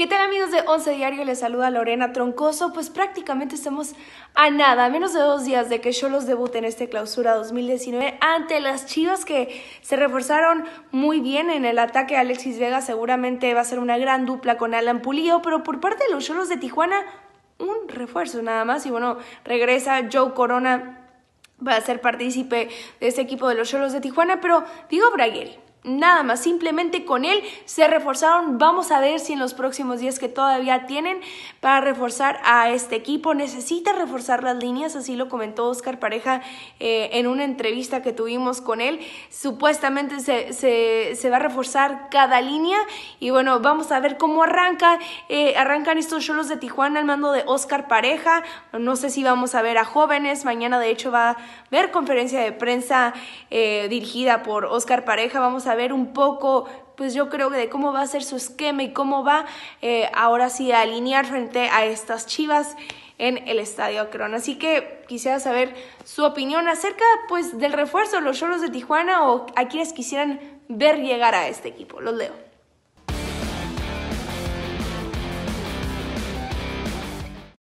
¿Qué tal amigos de Once Diario? Les saluda Lorena Troncoso. Pues prácticamente estamos a nada, a menos de dos días de que yo los debute en este clausura 2019 ante las Chivas que se reforzaron muy bien en el ataque a Alexis Vega. Seguramente va a ser una gran dupla con Alan Pulido, pero por parte de los Cholos de Tijuana, un refuerzo nada más. Y bueno, regresa Joe Corona va a ser partícipe de este equipo de los Cholos de Tijuana, pero digo Bragueri, Nada más, simplemente con él se reforzaron. Vamos a ver si en los próximos días que todavía tienen para reforzar a este equipo necesita reforzar las líneas, así lo comentó Oscar Pareja eh, en una entrevista que tuvimos con él. Supuestamente se, va a reforzar cada línea y bueno, vamos a ver cómo arranca. Eh, arrancan estos cholos de Tijuana al mando de Oscar Pareja. No sé si vamos a ver a jóvenes. Mañana de hecho va a haber conferencia de prensa eh, dirigida por Oscar Pareja. Vamos a saber un poco, pues yo creo que de cómo va a ser su esquema y cómo va eh, ahora sí a alinear frente a estas Chivas en el Estadio Acron. Así que quisiera saber su opinión acerca pues del refuerzo de los Choros de Tijuana o a quienes quisieran ver llegar a este equipo. Los leo.